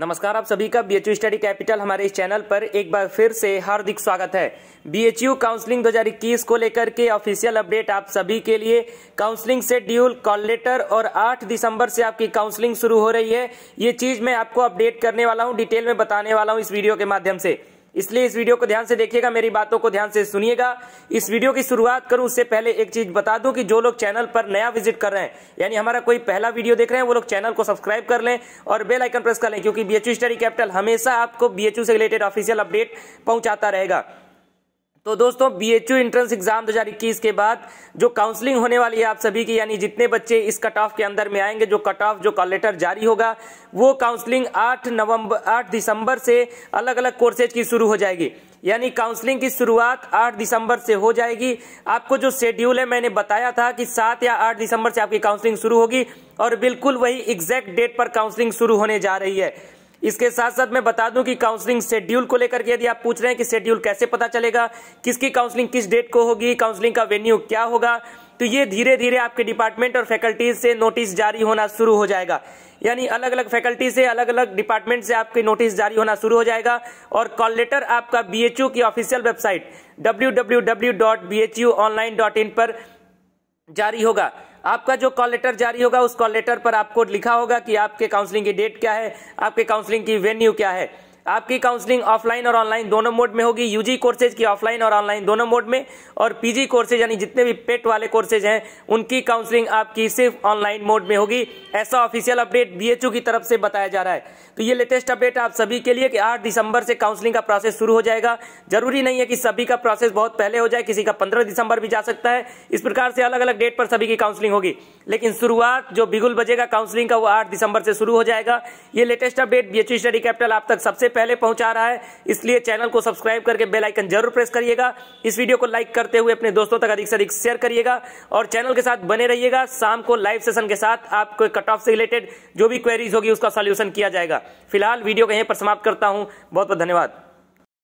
नमस्कार आप सभी का बीएचयू स्टडी कैपिटल हमारे इस चैनल पर एक बार फिर से हार्दिक स्वागत है बीएचयू काउंसलिंग 2021 को लेकर के ऑफिशियल अपडेट आप सभी के लिए काउंसलिंग से ड्यूल कॉल लेटर और 8 दिसंबर से आपकी काउंसलिंग शुरू हो रही है ये चीज मैं आपको अपडेट करने वाला हूँ डिटेल में बताने वाला हूँ इस वीडियो के माध्यम से इसलिए इस वीडियो को ध्यान से देखिएगा मेरी बातों को ध्यान से सुनिएगा इस वीडियो की शुरुआत करूं उससे पहले एक चीज बता दूं कि जो लोग चैनल पर नया विजिट कर रहे हैं यानी हमारा कोई पहला वीडियो देख रहे हैं वो लोग चैनल को सब्सक्राइब कर लें और बेल आइकन प्रेस कर लें क्योंकि बीएचयू स्टडी कैपिटल हमेशा आपको बीएचयू से रिलेटेड ऑफिशियल अपडेट पहुंचाता रहेगा तो दोस्तों बीएचयू एंट्रेंस एग्जाम 2021 के बाद जो काउंसलिंग होने वाली है आप सभी की यानी जितने बच्चे इस कट ऑफ के अंदर में आएंगे जो कट ऑफ जो लेटर जारी होगा वो काउंसलिंग 8 नवंबर 8 दिसंबर से अलग अलग कोर्सेज की शुरू हो जाएगी यानी काउंसलिंग की शुरुआत 8 दिसंबर से हो जाएगी आपको जो शेड्यूल है मैंने बताया था कि 7 या 8 दिसंबर से आपकी काउंसलिंग शुरू होगी और बिल्कुल वही एग्जैक्ट डेट पर काउंसलिंग शुरू होने जा रही है इसके साथ साथ मैं बता दूं कि काउंसलिंग शेड्यूल को लेकर यदि आप पूछ रहे हैं कि शेड्यूल कैसे पता चलेगा किसकी काउंसलिंग किस डेट को होगी काउंसलिंग का वेन्यू क्या होगा तो ये धीरे धीरे आपके डिपार्टमेंट और फैकल्टीज से नोटिस जारी होना शुरू हो जाएगा यानी अलग अलग फैकल्टी से अलग अलग डिपार्टमेंट से आपके नोटिस जारी होना शुरू हो जाएगा और कॉल लेटर आपका बीएचयू की ऑफिशियल वेबसाइट डब्ल्यू पर जारी होगा आपका जो कॉल लेटर जारी होगा उस कॉल लेटर पर आपको लिखा होगा कि आपके काउंसलिंग की डेट क्या है आपके काउंसलिंग की वेन्यू क्या है आपकी काउंसलिंग ऑफलाइन और ऑनलाइन दोनों मोड में होगी यूजी कोर्सेज की ऑफलाइन और ऑनलाइन दोनों मोड में और पीजी कोर्सेज यानी जितने भी पेट वाले कोर्सेज हैं उनकी काउंसलिंग आपकी सिर्फ ऑनलाइन मोड में होगी ऐसा ऑफिशियल अपडेट बीएचयू की तरफ से बताया जा रहा है तो ये लेटेस्ट अपडेट आप सभी के लिए कि आठ दिसंबर से काउंसलिंग का प्रोसेस शुरू हो जाएगा जरूरी नहीं है कि सभी का प्रोसेस बहुत पहले हो जाए किसी का पंद्रह दिसंबर भी जा सकता है इस प्रकार से अलग अलग डेट पर सभी की काउंसलिंग होगी लेकिन शुरुआत जो बिगुल बजेगा काउंसलिंग का वो आठ दिसंबर से शुरू हो जाएगा ये latest update BHU study capital आप तक सबसे पहले पहुंचा रहा है इसलिए चैनल को सब्सक्राइब करके बेल आइकन जरूर प्रेस करिएगा इस वीडियो को लाइक करते हुए अपने दोस्तों तक अधिक से अधिक शेयर करिएगा और चैनल के साथ बने रहिएगा शाम को लाइव सेशन के साथ आपको कट ऑफ से रिलेटेड जो भी क्वेरीज होगी उसका सोल्यूशन किया जाएगा फिलहाल वीडियो को यहीं पर समाप्त करता हूँ बहुत बहुत धन्यवाद